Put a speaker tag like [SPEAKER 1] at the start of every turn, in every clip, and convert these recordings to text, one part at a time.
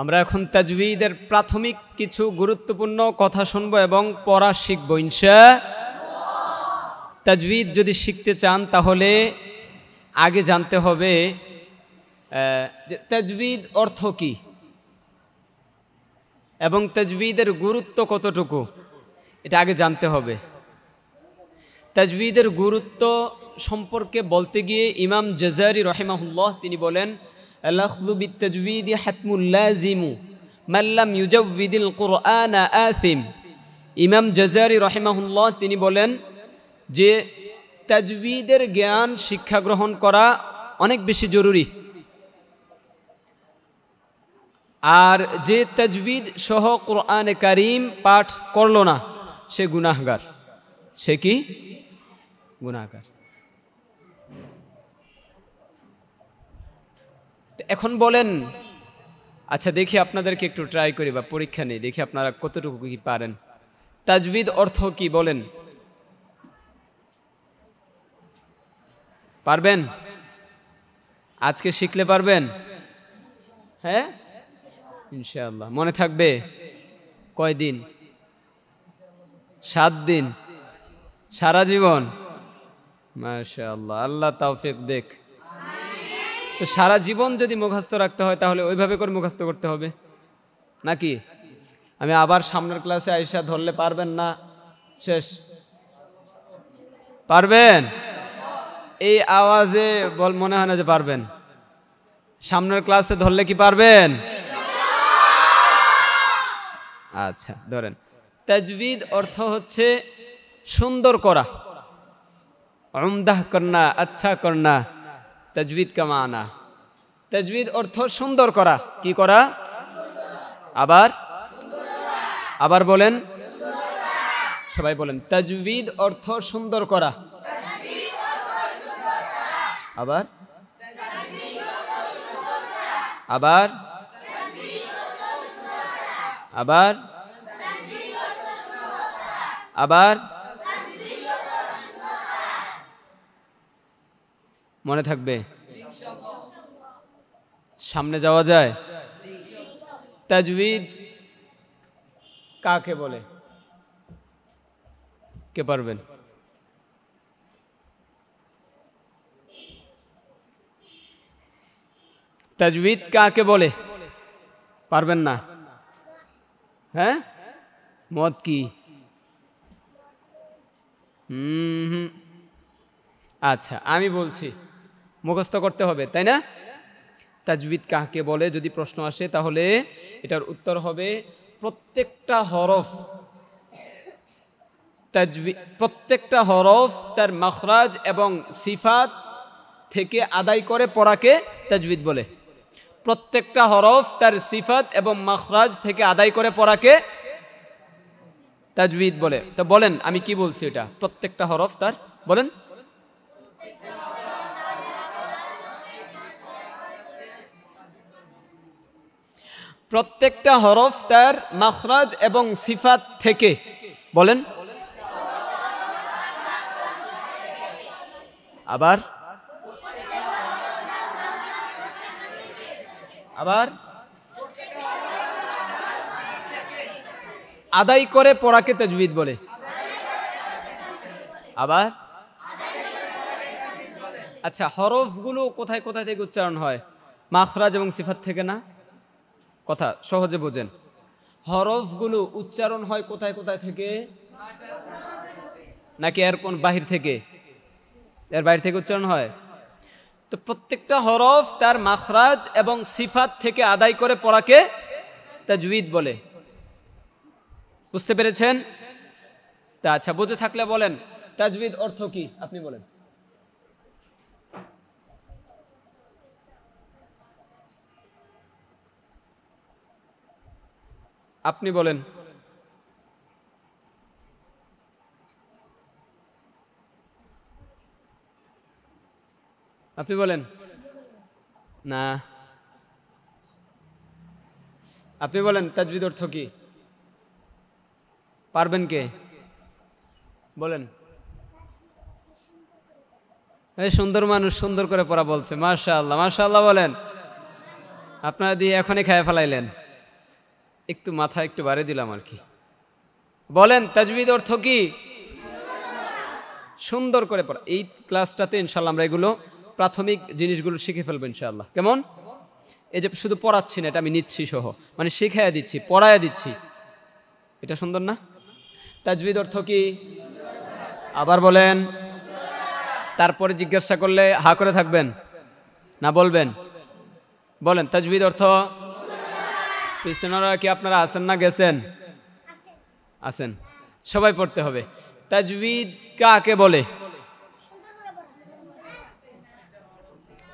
[SPEAKER 1] আমরা এখন তাজবিদের প্রাথমিক কিছু গুরুত্বপূর্ণ কথা শুনব এবং পড়া শিখব ইনশা তাজবিদ যদি শিখতে চান তাহলে আগে জানতে হবে যে তাজবিদ অর্থ কী এবং তাজবিদের গুরুত্ব কতটুকু এটা আগে জানতে হবে তাজবিদের গুরুত্ব সম্পর্কে বলতে গিয়ে ইমাম জেজারি রহেমাহুল্লাহ তিনি বলেন الأخذ بالتجويد حتم لازم من لم يجود القرآن آثم ইমাম জাজারি রহেমাহুল্লাহ তিনি বলেন যে তাজবিদের জ্ঞান শিক্ষা গ্রহণ করা অনেক বেশি জরুরি আর যে তাজবিদ সহ কোরআনে কারিম পাঠ করল না সে গুনাহগার সে কি গুনাহগার এখন বলেন আচ্ছা দেখি আপনাদেরকে একটু ট্রাই করি বা পরীক্ষা নেই দেখি আপনারা কতটুকু কি পারেন তাজবিদ অর্থ কি বলেন পারবেন আজকে শিখলে পারবেন হ্যাঁ ইনশাআল্লাহ মনে থাকবে কয় দিন সাত দিন সারা জীবন মাশাআল্লাহ আল্লাহ তাওফিক দেখ তো সারা জীবন যদি মুখস্থ রাখতে হয় তাহলে ওইভাবে করে মুখস্থ করতে হবে নাকি আমি আবার সামনের ক্লাসে আইসা ধরলে পারবেন না শেষ পারবেন এই আওয়াজে বল মনে হয় না যে পারবেন সামনের ক্লাসে ধরলে কি পারবেন আচ্ছা ধরেন তাজবিদ অর্থ হচ্ছে সুন্দর করা অমদাহ করনা আচ্ছা করনা তাজবিদ কামানা তাজবিদ অর্থ সুন্দর করা কি করা আবার আবার বলেন সবাই বলেন তাজবিদ অর্থ সুন্দর করা আবার আবার আবার আবার মনে থাকবে সামনে যাওয়া যায় তাজবিদ কাকে বলে কে পারবেন তাজবিদ কাকে বলে পারবেন না হ্যাঁ মত কি হুম আচ্ছা আমি বলছি মুখস্থ করতে হবে তাই না তাজবিদ কাকে বলে যদি প্রশ্ন আসে তাহলে এটার উত্তর হবে প্রত্যেকটা হরফ তাজবি প্রত্যেকটা হরফ তার মখরাজ এবং সিফাত থেকে আদায় করে পড়াকে তাজবিদ বলে প্রত্যেকটা হরফ তার সিফাত এবং মখরাজ থেকে আদায় করে পড়াকে তাজবিদ বলে তো বলেন আমি কি বলছি এটা প্রত্যেকটা হরফ তার বলেন প্রত্যেকটা হরফ তার মাখরাজ এবং সিফাত থেকে বলেন আবার আবার আদায় করে পড়াকে তাজবিদ বলে আবার আচ্ছা হরফগুলো কোথায় কোথায় থেকে উচ্চারণ হয় মাখরাজ এবং সিফাত থেকে না কথা সহজে বোঝেন হরফগুলো উচ্চারণ হয় কোথায় কোথায় থেকে নাকি এর কোন বাহির থেকে এর বাইরে থেকে উচ্চারণ হয় তো প্রত্যেকটা হরফ তার মাখরাজ এবং সিফাত থেকে আদায় করে পড়াকে তাজুইদ বলে বুঝতে পেরেছেন তা আচ্ছা বুঝে থাকলে বলেন তাজবিদ অর্থ কি আপনি বলেন আপনি বলেন আপনি বলেন না আপনি বলেন তাজবিদ অর্থ কি পারবেন কে বলেন এই সুন্দর মানুষ সুন্দর করে পড়া বলছে মার্শাল আল্লাহ আল্লাহ বলেন আপনারা দিয়ে এখনই খেয়ে ফেলাইলেন একটু মাথা একটু বাড়ে দিলাম আর কি বলেন তাজবিদ অর্থ কি সুন্দর করে পড়া এই ক্লাসটাতে ইনশাল্লাহ আমরা এগুলো প্রাথমিক জিনিসগুলো শিখে ফেলবো ইনশাল্লাহ কেমন এই যে শুধু পড়াচ্ছি না এটা আমি নিচ্ছি সহ মানে শিখাই দিচ্ছি পড়াইয়া দিচ্ছি এটা সুন্দর না তাজবিদ অর্থ কি আবার বলেন তারপরে জিজ্ঞাসা করলে হা করে থাকবেন না বলবেন বলেন তাজবিদ অর্থ পিছনেরা কি আপনারা আছেন না গেছেন আছেন সবাই পড়তে হবে তাজবিদ কাকে বলে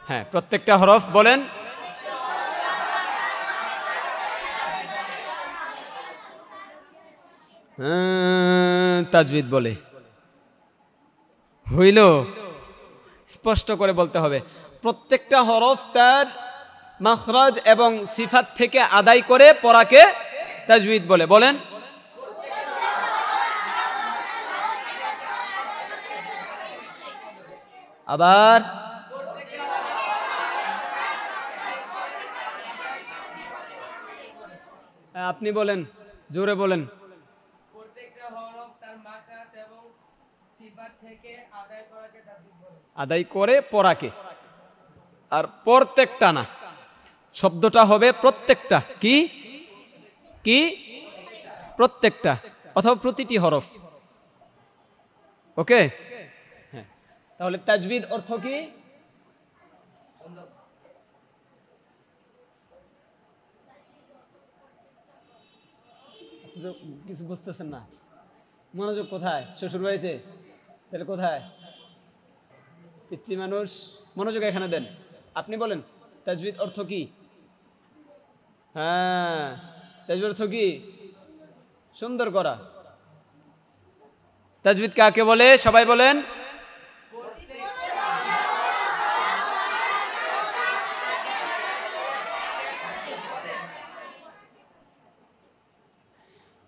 [SPEAKER 1] হ্যাঁ প্রত্যেকটা হরফ বলেন হ্যাঁ, তাজবিদ বলে হইল স্পষ্ট করে বলতে হবে প্রত্যেকটা হরফ তার মখরজ এবং সিফাত থেকে আদায় করে পড়াকে তাজুইদ বলে বলেন আবার আপনি বলেন জোরে বলেন আদায় করে পড়াকে আর প্রত্যেকটা না শব্দটা হবে প্রত্যেকটা কি কি প্রত্যেকটা অথবা প্রতিটি হরফ ওকে হ্যাঁ। তাহলে তাজবিদ অর্থ কি কিছু বুঝতেছেন না মনোযোগ কোথায় শ্বশুর বাড়িতে তাহলে কোথায় পিচ্ছি মানুষ মনোযোগ এখানে দেন আপনি বলেন তাজবিদ অর্থ কি হ্যাঁ তাজবির অর্থ কি সুন্দর করা তাজবিদ কাকে বলে সবাই বলেন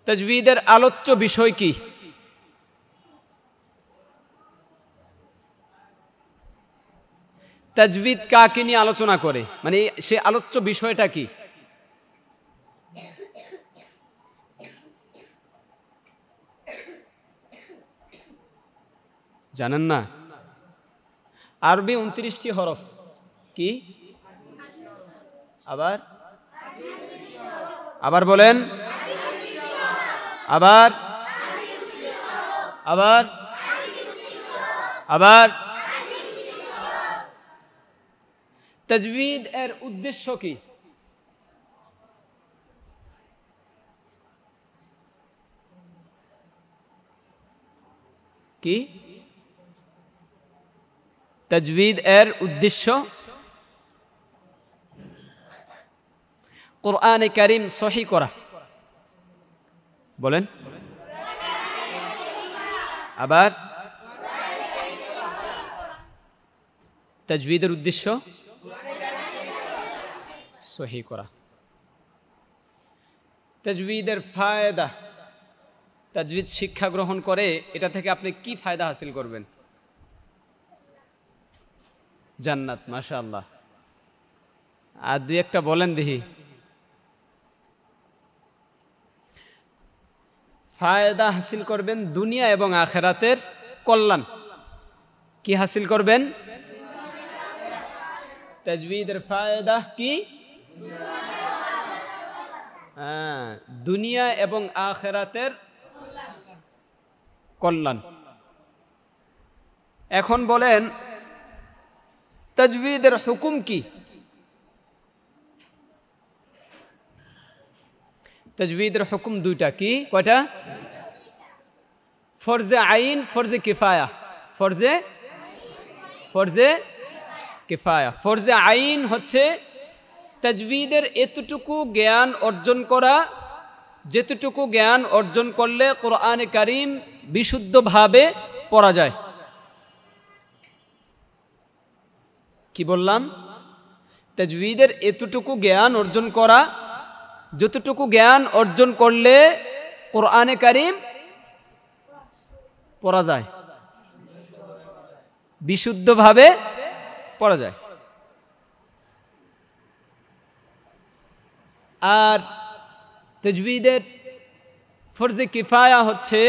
[SPEAKER 1] তাজবিদের আলোচ্য বিষয় কি তাজবিদ কাকে নিয়ে আলোচনা করে মানে সে আলোচ্য বিষয়টা কি জানেন না আরবি উনত্রিশটি হরফ কি আবার আবার বলেন আবার আবার আবার তজবিদ এর উদ্দেশ্য কি কি তাজবিদ এর উদ্দেশ্য কোরআনে কারিম সহি করা বলেন আবার তাজবিদের উদ্দেশ্য সহি করা তাজবিদের ফায়দা তাজবিদ শিক্ষা গ্রহণ করে এটা থেকে আপনি কি ফায়দা হাসিল করবেন জান্নাত মাশা আল্লাহ আর দুই একটা বলেন দেখি ফায়দা হাসিল করবেন দুনিয়া এবং আখেরাতের কল্যাণ কি হাসিল করবেন তাজবিদের ফায়দা কি হ্যাঁ, দুনিয়া এবং আখেরাতের কল্যাণ এখন বলেন তাজবিদের হুকুম কি তাজবিদের হুকুম দুইটা কি কয়টা ফরজে আইন ফরজে কিফায়া ফরজে ফরজে কিফায়া ফরজে আইন হচ্ছে তাজবিদের এতটুকু জ্ঞান অর্জন করা যেতটুকু জ্ঞান অর্জন করলে কোরআনে কারিম বিশুদ্ধভাবে পড়া যায় কি বললাম তাজবিদের এতটুকু জ্ঞান অর্জন করা যতটুকু জ্ঞান অর্জন করলে কোরআনে কারিম পড়া যায় বিশুদ্ধভাবে পড়া যায় আর তজবিদের ফরজে কিফায়া হচ্ছে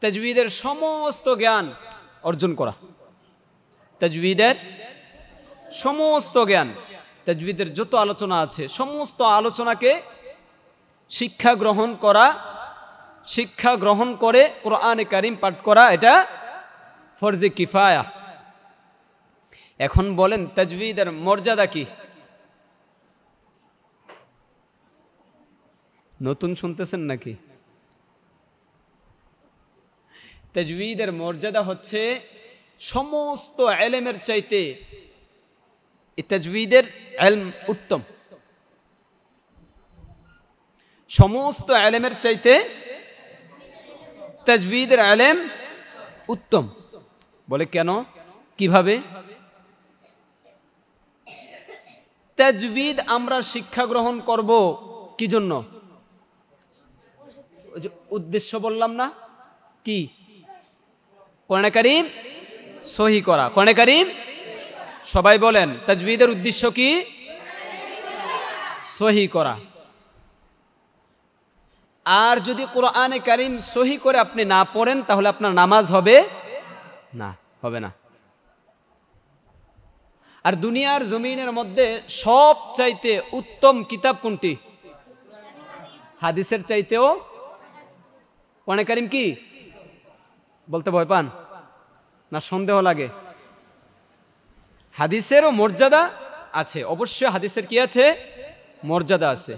[SPEAKER 1] তেজবিদের সমস্ত জ্ঞান অর্জন করা তাজবিদের সমস্ত জ্ঞান তাজবিদের যত আলোচনা আছে সমস্ত আলোচনাকে শিক্ষা গ্রহণ করা শিক্ষা গ্রহণ করে কোরআনে কারিম পাঠ করা এটা ফরজে কিফায়া এখন বলেন তাজবিদের মর্যাদা কি নতুন শুনতেছেন নাকি তাজবিদের মর্যাদা হচ্ছে সমস্ত এলেমের চাইতে তাজবিদের এলম উত্তম সমস্ত এলেমের চাইতে তাজবিদের আলেম উত্তম বলে কেন কিভাবে তাজবিদ আমরা শিক্ষা গ্রহণ করব কি জন্য উদ্দেশ্য বললাম না কি কর্ণাকারী সহি করা কনে কারিম সবাই বলেন তাজবিদের উদ্দেশ্য কি সহি করা আর যদি কোরআনে কারিম সহি করে আপনি না পড়েন তাহলে আপনার নামাজ হবে না হবে না আর দুনিয়ার জমিনের মধ্যে সব চাইতে উত্তম কিতাব কোনটি হাদিসের চাইতেও কোরআনে কারিম কি বলতে ভয় পান না সন্দেহ লাগে হাদিসেরও মর্যাদা আছে অবশ্যই হাদিসের কি আছে মর্যাদা আছে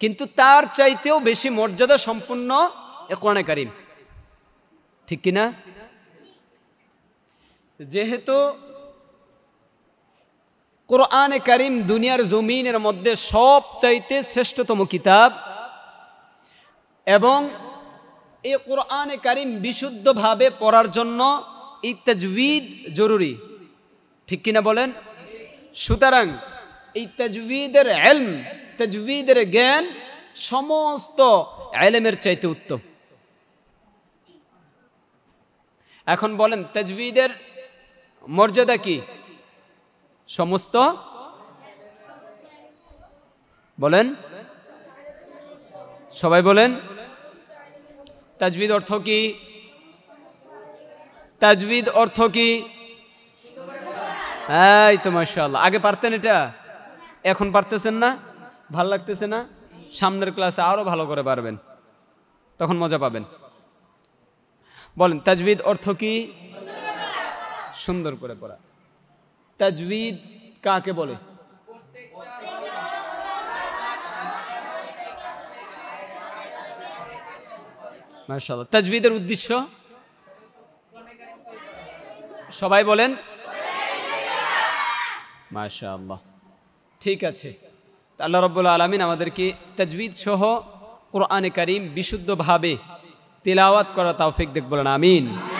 [SPEAKER 1] কিন্তু তার চাইতেও বেশি মর্যাদা সম্পূর্ণ এ কোরআনে কারিম ঠিক কিনা যেহেতু কোরআনে কারিম দুনিয়ার জমিনের মধ্যে সব চাইতে শ্রেষ্ঠতম কিতাব এবং এই কোরআনে কারিম বিশুদ্ধভাবে পড়ার জন্য ইত্তাজবিদ জরুরি ঠিক কিনা বলেন সুতরাং এই তাজবিদের এলম তাজবিদের জ্ঞান সমস্ত এলেমের চাইতে উত্তম এখন বলেন তাজবিদের মর্যাদা কি সমস্ত বলেন সবাই বলেন তাজবিদ অর্থ কি তাজবিদ অর্থ কি হ্যাঁ তো মার্শাল্লাহ আগে পারতেন এটা এখন পারতেছেন না ভাল লাগতেছে না সামনের ক্লাসে আরও ভালো করে পারবেন তখন মজা পাবেন বলেন তাজবিদ অর্থ কি সুন্দর করে পড়া তাজবিদ কাকে বলে মার্শাল্লাহ তাজবিদের উদ্দেশ্য সবাই বলেন মাশা আল্লাহ ঠিক আছে আল্লাহ রব্বুল আলমিন আমাদেরকে তাজবিদ সহ কোরআনে করিম বিশুদ্ধভাবে তেলাওয়াত করা তাওফিক দেখবেন আমিন